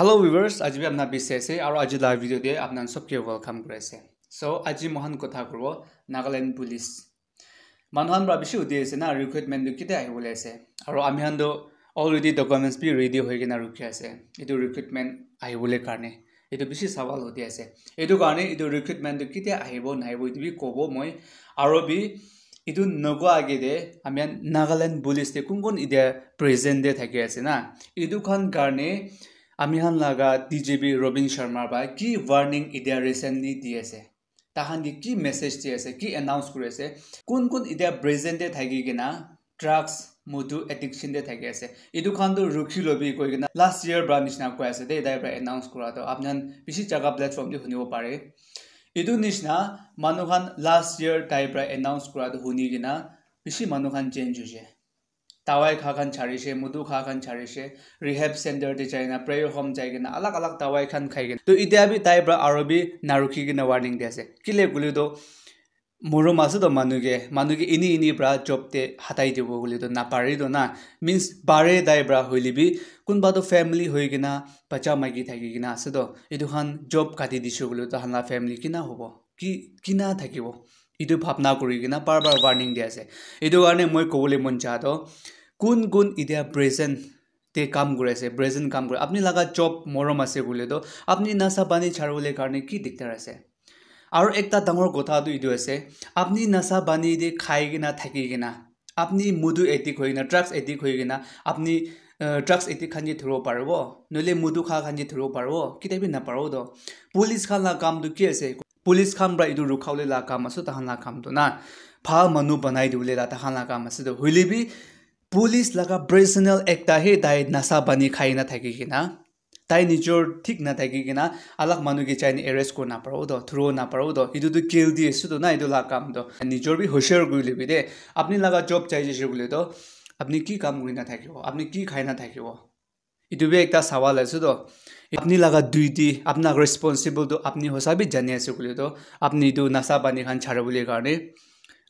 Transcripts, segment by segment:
hello' ভিভাৰ্ছ আজি আপোনাৰ বিচাৰি আছে আৰু আজি লাইভ ভিডিঅ'তে আপোনাক চবকে ৱেলকাম কৰাইছে চ' আজি মহান কথা কৰিব নাগালেণ্ড পুলিচ মানুহান ভাবিছে সুধি আছে না ৰিক্ৰুইটমেণ্টটো কেতিয়া আহিবলৈ আছে আৰু আমিহানটো অলৰেডি ডকুমেণ্টছ বি ৰেডি হৈ কিনে ৰখি আছে এইটো ৰিক্ৰুইটমেণ্ট আহিবলৈ কাৰণে এইটো বেছি চাবাল সুধি আছে এইটো কাৰণে এইটো ৰিক্ৰুইটমেণ্টটো কেতিয়া আহিব নাহিব এইটো বি ক'ব মই আৰু বি এইটো নোকোৱা আগে দে আমি নাগালেণ্ড পুলিচ দে কোন কোন এতিয়া প্ৰেজেণ্ট দে থাকি আছে না এইটোখন কাৰণে আমিহান লগা ডি জি বি ৰবীন শৰ্মাৰ পৰা কি ৱাৰ্ণিং এতিয়া ৰিচেণ্টলি দি আছে তাহাঁতি কি মেছেজ দি আছে কি এনাউন্স কৰি আছে কোন কোন এতিয়া ব্ৰেজেণ্টে থাকি কিনে ড্ৰাগছ মধু এডিকশ্যনতে থাকি আছে এইটো খানটো ৰখি ল'বি কৈ কিনে লাষ্ট ইয়েৰ পৰা নিচিনা কৈ আছে দেই তাইৰ পৰা এনাউন্স কৰাটো আপোনাৰ বেছি জেগা প্লেটফৰ্ম দি শুনিব পাৰে এইটো নিচিনা মানুহখন লাষ্ট ইয়েৰ তাইৰ পৰা এনাউন্স কৰাটো শুনি কিনে বেছি মানুহখন চেঞ্জ হৈছে তাৱাই খা খান চাৰিছে মুদু খা খান চাৰিছে ৰিহেব চেণ্টাৰ যায় না প্ৰেয়াৰ হোম যায় কিনে অলগ অলগ টাৱাই খান খাই কিনে তো এতিয়া বি তাইৰ পৰা আৰু বি নাৰুখি কিনে ৱাৰ্ণিং দি আছে কেলে বুলিতো মোৰো মাজতো মানুহে মানুহে এনেই ইনি পৰা জবতে হাতাই দিব বুলিতো নাপাৰিলো না মিনচ বাৰে তাই পৰা হৈলিবি কোনোবাটো ফেমিলি হৈ কিনা বাচ্চা মাইকী থাকি কিনে আছেতো এইটো খান জব কাটি দিছোঁ বুলিতো হানা ফেমিলি কিনা হ'ব কি কিনা থাকিব এইটো ভাৱনা কৰি কিনা বাৰ বাৰ ৱাৰ্ণিং দি আছে এইটো কাৰণে মই ক'বলৈ মন চাওঁ কোন কোন এতিয়া প্ৰেজেণ্ট তে কাম কৰি আছে প্ৰেজেণ্ট কাম কৰে আপুনি লগা জব মৰম আছে বুলিতো আপুনি নাচা বাণী চাৰিবলৈ কাৰণে কি দিগদাৰ আছে আৰু একটা ডাঙৰ কথাটো এইটো আছে আপুনি নাচা বাণী দি খাই কিনা থাকি কিনা আপুনি মধু এডিক্ট হৈ কিনা ড্ৰাগছ এডিক্ট হৈ কিনা আপুনি ড্ৰাগছ এডিক্ট খান্দি ধৰিব পাৰিব নহ'লে মধু খা খান্দি ধৰিব পাৰিব কেতিয়াবি নাপাৰো দ' পুলিচ খানা কামটো কি আছে পুলিচ খান বা এইটো ৰখাবলৈ লগা কাম আছে তাহানা লগা কামটো না ভাল মানুহ বনাই দিবলৈ তাহানা কাম আছে তো হ'লে বি পুলিচ লগা প্ৰেজনেল একটাহে তাই নাচা বানী খাই নাথাকি কিনা তাই নিজৰ ঠিক নাথাকি কিনা অলপ মানুহ কেইচাইনি এৰেষ্ট কৰি নাপাৰো দ থ্ৰ নাপাৰো দ সিটোতো কেল দি আছোঁতো না এইটো লগা কামটো নিজৰ বি হুচিয়াৰ কৰি ল'বি দেই আপুনি লগা জব চাই যাইছে বুলিতো আপুনি কি কাম কৰি নাথাকিব আপুনি কি খাই নাথাকিব এইটোবে এটা চাৱাল আছোঁতো আপুনি লগা ডিউটি আপোনাক ৰেচপনচিবলটো আপুনি সঁচাবিধ জানি আছে বুলিতো আপুনি এইটো নাচা পানী খান ছাৰ বুলি কাৰণে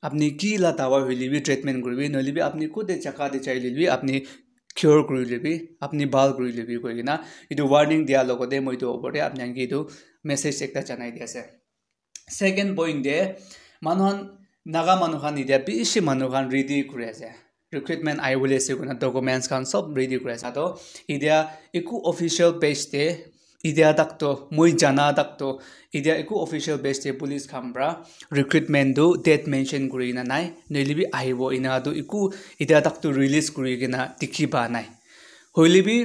আপুনি কি লাভ হৈ লিবি ট্ৰিটমেণ্ট কৰিবি নলিবি আপুনি ক'তে চেকা দি চাই ল'বি আপুনি কিয়ৰ কৰি ল'বি আপুনি ভাল কৰি ল'বি কৈ কিনে এইটো ৱাৰ্ণিং দিয়াৰ লগতে মই এইটো ওপৰতে আনকি এইটো মেছেজ এটা জনাই দি আছে ছেকেণ্ড পইণ্ট পইণ্টে মানুহখন নাগা মানুহখন এতিয়া বেছি মানুহখন ৰেডি কৰি আছে ৰিক্ৰুইটমেণ্ট আহিবলৈ আছে কোনো ডকুমেণ্টছখন চব ৰেডি কৰি আছে তো এতিয়া একো অফিচিয়েল পেজতে এতিয়া তাকতো মই জানা তাকতো এতিয়া একো অফিচিয়েল বেষ্টে পুলিচ খাম পৰা ৰিক্ৰুইটমেণ্টটো ডেট মেনশ্যন কৰি কিনে নাই নহ'লেবি আহিব ইনাটো একো এতিয়া তাকতো ৰিলিজ কৰি কিনে দেখিবা নাই হ'লেবি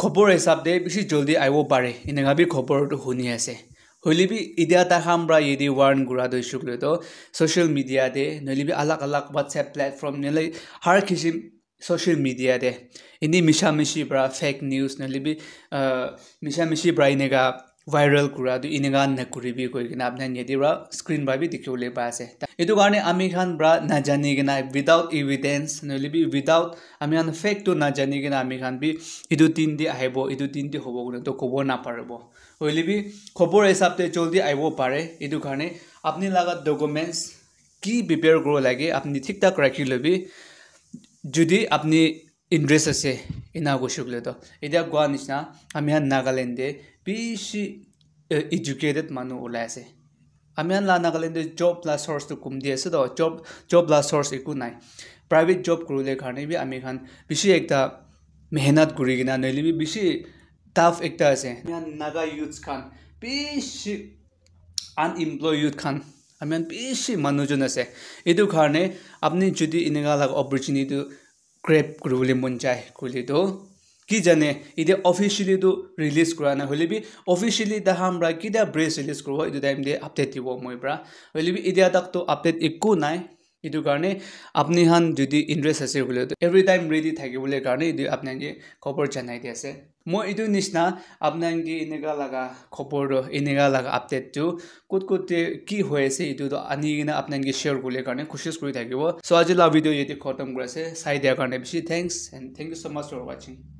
খবৰ হিচাপ দে বেছি জলদি আহিব পাৰে এনেকুৱা বি খবৰটো শুনি আছে হ'লেবি এতিয়া তাৰ খাম পৰা ইয়েদি ৱাৰ্ণ ঘূৰা দৈছোঁ বুলিতো ছ'চিয়েল মিডিয়াতে নহ'লেবি আলাক আলাক হোৱাটছএপ প্লেটফৰ্ম নহ'লে হাৰ কিছিম ছ'চিয়েল মিডিয়াতে এনেই মিছা মিছি পৰা ফেক নিউজ নহ'লে বি মিছা মিছি পৰা এনেকা ভাইৰেল কৰা তো এনেকা নেকুৰিবি কৈ কিনে আপোনাৰ নিহঁতি পৰা স্ক্ৰীণ ভাবি দেখিবলৈ পাই আছে এইটো কাৰণে আমি খান পৰা নাজানি কিনে উইদাউট ইভিডেঞ্চ নহ'লে বি উইদাউট আমি খান ফেকটো নাজানি কিনে আমি খান বি এইটো তিনিদি আহিব এইটো তিনিদি হ'ব কোনে তো ক'ব নাপাৰিব হ'লে বি খবৰ হিচাপে জলদি আহিব পাৰে এইটো কাৰণে আপুনি লগা ডকুমেণ্টছ কি প্ৰিপেয়াৰ কৰিব লাগে আপুনি ঠিক ঠাক ৰাখি ল'বি যদি আপুনি ইণ্টাৰেষ্ট আছে এনা কৈছোঁ এতিয়া কোৱাৰ নিচিনা আমি ইয়াত নাগালেণ্ডে বেছি এডুকেটেড মানুহ ওলাই আছে আমি ইয়াত লা নাগালেণ্ডে জব লা চৰ্চটো কম দি আছে তো জব জব লা চৰ্চ একো নাই প্ৰাইভেট জব কৰিলে কাৰণে বি আমি এখন বেছি এটা মেহনত কৰি কিনে নহ'লে বি বেছি টাফ এটা আছে নাগা ইউথছ খান বেছি আনএমপ্লয় ইউথ খান আমি বেছি মানুহজন আছে এইটো কাৰণে আপুনি যদি এনেকুৱা লাগে অপৰচুনিটিটো ক্ৰেপ কৰিবলৈ মন যায় কলে কি জানে এটা অফিসিয়ালিটো ৰিলিজ কৰা না হলেবি অফিসিয়ালি দেখা আমৰা কীটা ব্ৰেছ ৰিলিজ কৰবো এইটো টাইম দিয়ে আপডেট দিব মই পৰা হলেবি এতিয়া তাকতো আপডেট একো নাই এইটো কাৰণে আপনিখান যদি ইণ্টাৰেষ্ট আছে বুলি এভৰি টাইম ৰেডি থাকিবলৈ কাৰণে এইটো আপোনাকে খবৰ জনাই দি আছে মই এইটো নিচিনা আপোনাক কি এনেকুৱা লগা খবৰ এনেকুৱা লগা আপডেটটো ক'ত ক'ত কি হৈ আছে এইটোতো আনি কিনে আপোনাক শ্বেয়াৰ কৰিবলৈ কাৰণে কোচিছ কৰি থাকিব চ' আজি লাভ ভিডিঅ' ইয়াতে খতম কৰি আছে চাই দিয়াৰ কাৰণে বেছি thanks and thank you so' much for ৱাচিং